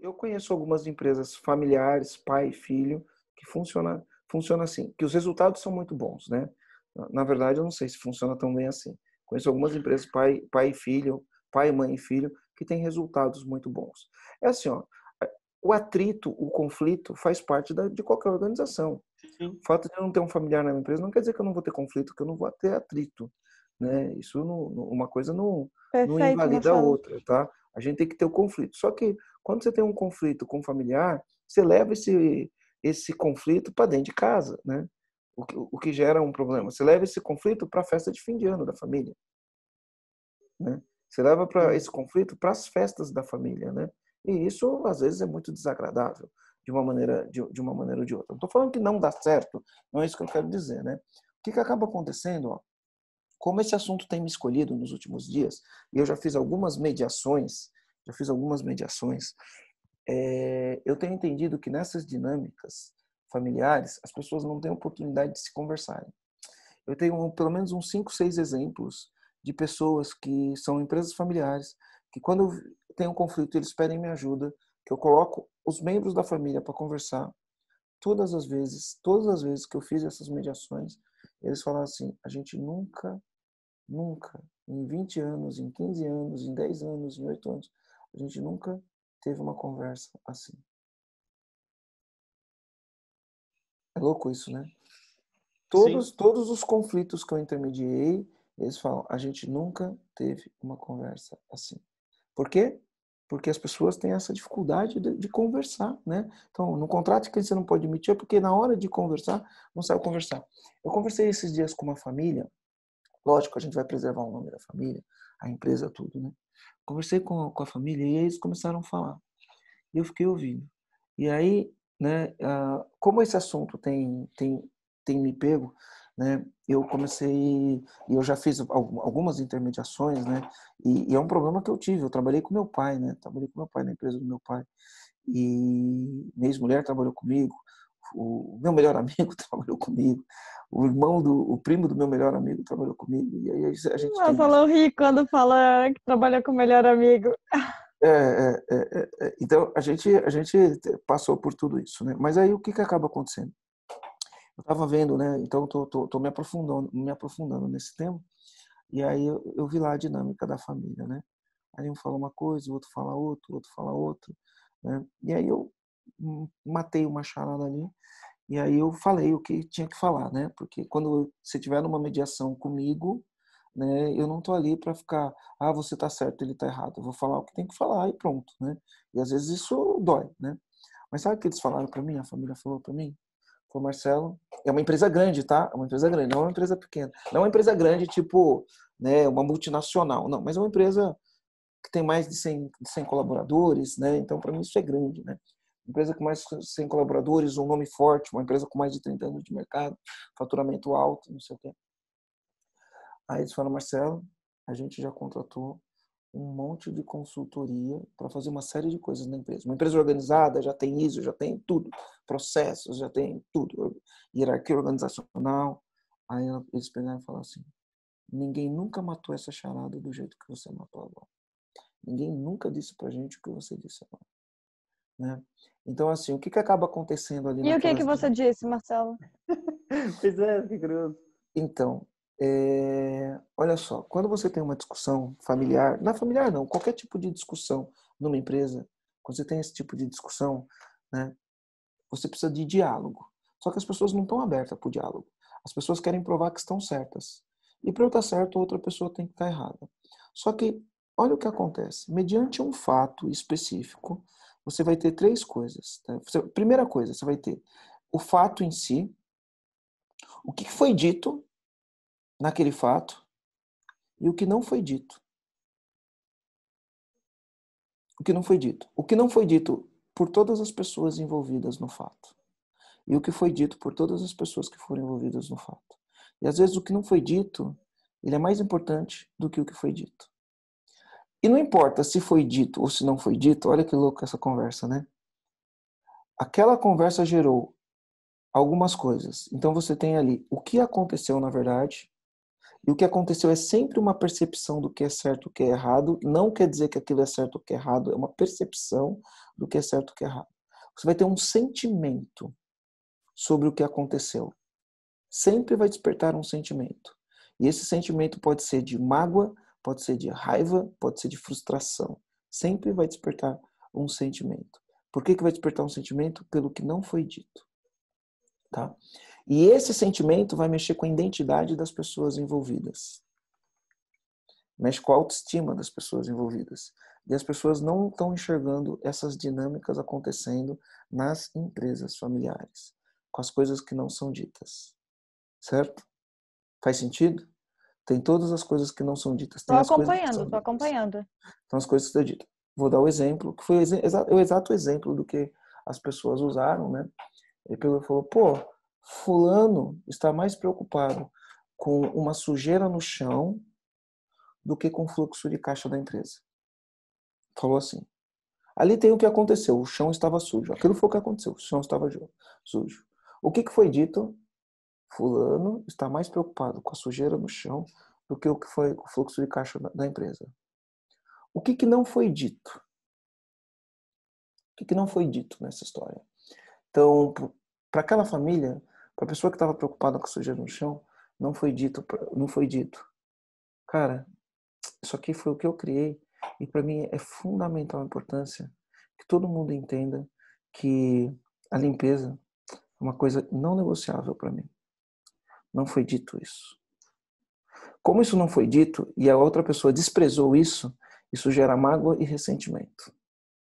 Eu conheço algumas empresas familiares, pai e filho, que funciona, funciona assim, que os resultados são muito bons, né? Na verdade, eu não sei se funciona tão bem assim. Conheço algumas empresas pai, pai e filho, pai, mãe e filho, que têm resultados muito bons. É assim, ó, o atrito, o conflito faz parte da, de qualquer organização. Sim. O fato de eu não ter um familiar na minha empresa não quer dizer que eu não vou ter conflito, que eu não vou ter atrito. Né? Isso, não, uma coisa não, Perfeito, não invalida a outra, tá? A gente tem que ter o conflito. Só que quando você tem um conflito com o familiar, você leva esse, esse conflito para dentro de casa, né? O que, o que gera um problema. Você leva esse conflito para a festa de fim de ano da família. Né? Você leva para esse conflito para as festas da família, né? E isso às vezes é muito desagradável de uma maneira de, de uma maneira ou de outra. Não estou falando que não dá certo, não é isso que eu quero dizer, né? O que, que acaba acontecendo, ó? Como esse assunto tem me escolhido nos últimos dias, e eu já fiz algumas mediações já fiz algumas mediações. É, eu tenho entendido que nessas dinâmicas familiares, as pessoas não têm oportunidade de se conversarem. Eu tenho pelo menos uns 5, 6 exemplos de pessoas que são empresas familiares, que quando tem um conflito, eles pedem minha ajuda, que eu coloco os membros da família para conversar. Todas as vezes, todas as vezes que eu fiz essas mediações, eles falaram assim: a gente nunca, nunca, em 20 anos, em 15 anos, em 10 anos, em 8 anos, a gente nunca teve uma conversa assim. É louco isso, né? Todos, todos os conflitos que eu intermediei, eles falam, a gente nunca teve uma conversa assim. Por quê? Porque as pessoas têm essa dificuldade de, de conversar, né? Então, no contrato que você não pode emitir é porque na hora de conversar, não sabe conversar. Eu conversei esses dias com uma família Lógico, a gente vai preservar o nome da família, a empresa, tudo, né? Conversei com, com a família e eles começaram a falar. E eu fiquei ouvindo. E aí, né, como esse assunto tem, tem, tem me pego, né, eu comecei, eu já fiz algumas intermediações, né, e, e, é um problema que eu tive, eu trabalhei com meu pai, né, trabalhei com meu pai na empresa do meu pai, e minha ex-mulher trabalhou comigo, o meu melhor amigo trabalhou comigo, o irmão do o primo do meu melhor amigo trabalhou comigo e aí a gente ah, tem... ri quando fala que trabalha com o melhor amigo é é, é, é, é, então a gente a gente passou por tudo isso né mas aí o que que acaba acontecendo eu estava vendo né então tô, tô, tô, me aprofundando me aprofundando nesse tema e aí eu, eu vi lá a dinâmica da família né aí um fala uma coisa o outro fala outro o outro fala outro né? e aí eu matei uma charada ali e aí eu falei o que tinha que falar, né? Porque quando você tiver numa mediação comigo, né, eu não tô ali para ficar, ah, você tá certo, ele tá errado. Eu vou falar o que tem que falar e pronto, né? E às vezes isso dói, né? Mas sabe o que eles falaram para mim? A família falou para mim? Falou, Marcelo, é uma empresa grande, tá? É uma empresa grande, não é uma empresa pequena. Não é uma empresa grande, tipo, né, uma multinacional, não, mas é uma empresa que tem mais de 100, de 100 colaboradores, né? Então, para mim, isso é grande, né? empresa com mais de 100 colaboradores, um nome forte, uma empresa com mais de 30 anos de mercado, faturamento alto, não sei o quê. Aí eles falaram, Marcelo, a gente já contratou um monte de consultoria para fazer uma série de coisas na empresa. Uma empresa organizada já tem isso, já tem tudo, processos, já tem tudo, hierarquia organizacional. Aí eles pegaram e falaram assim: ninguém nunca matou essa charada do jeito que você matou agora. Ninguém nunca disse pra gente o que você disse agora. Né? Então, assim, o que, que acaba acontecendo ali? E o que, que você disse, Marcelo? pois é, que curioso. Então, é... olha só, quando você tem uma discussão familiar, na familiar não, qualquer tipo de discussão numa empresa, quando você tem esse tipo de discussão, né, você precisa de diálogo. Só que as pessoas não estão abertas para o diálogo. As pessoas querem provar que estão certas. E para eu estar certo, outra pessoa tem que estar errada. Só que, olha o que acontece. Mediante um fato específico, você vai ter três coisas. Tá? Você, primeira coisa, você vai ter o fato em si, o que foi dito naquele fato e o que não foi dito. O que não foi dito. O que não foi dito por todas as pessoas envolvidas no fato. E o que foi dito por todas as pessoas que foram envolvidas no fato. E às vezes o que não foi dito, ele é mais importante do que o que foi dito. E não importa se foi dito ou se não foi dito, olha que louco essa conversa, né? Aquela conversa gerou algumas coisas. Então você tem ali o que aconteceu na verdade, e o que aconteceu é sempre uma percepção do que é certo e o que é errado. Não quer dizer que aquilo é certo ou que é errado, é uma percepção do que é certo e o que é errado. Você vai ter um sentimento sobre o que aconteceu. Sempre vai despertar um sentimento. E esse sentimento pode ser de mágoa, pode ser de raiva, pode ser de frustração. Sempre vai despertar um sentimento. Por que, que vai despertar um sentimento? Pelo que não foi dito. Tá? E esse sentimento vai mexer com a identidade das pessoas envolvidas. Mexe com a autoestima das pessoas envolvidas. E as pessoas não estão enxergando essas dinâmicas acontecendo nas empresas familiares, com as coisas que não são ditas. Certo? Faz sentido? Tem todas as coisas que não são ditas. Estou acompanhando, estou acompanhando. Então, as coisas que estão ditas. Vou dar o exemplo, que foi o exato, o exato exemplo do que as pessoas usaram, né? Ele pegou e falou, pô, fulano está mais preocupado com uma sujeira no chão do que com o fluxo de caixa da empresa. Falou assim. Ali tem o que aconteceu, o chão estava sujo. Aquilo foi o que aconteceu, o chão estava sujo. O que, que foi dito? Fulano está mais preocupado com a sujeira no chão do que o que foi o fluxo de caixa da empresa. O que, que não foi dito? O que, que não foi dito nessa história? Então, para aquela família, para a pessoa que estava preocupada com a sujeira no chão, não foi dito, não foi dito. Cara, isso aqui foi o que eu criei e para mim é fundamental a importância que todo mundo entenda que a limpeza é uma coisa não negociável para mim. Não foi dito isso. Como isso não foi dito e a outra pessoa desprezou isso, isso gera mágoa e ressentimento.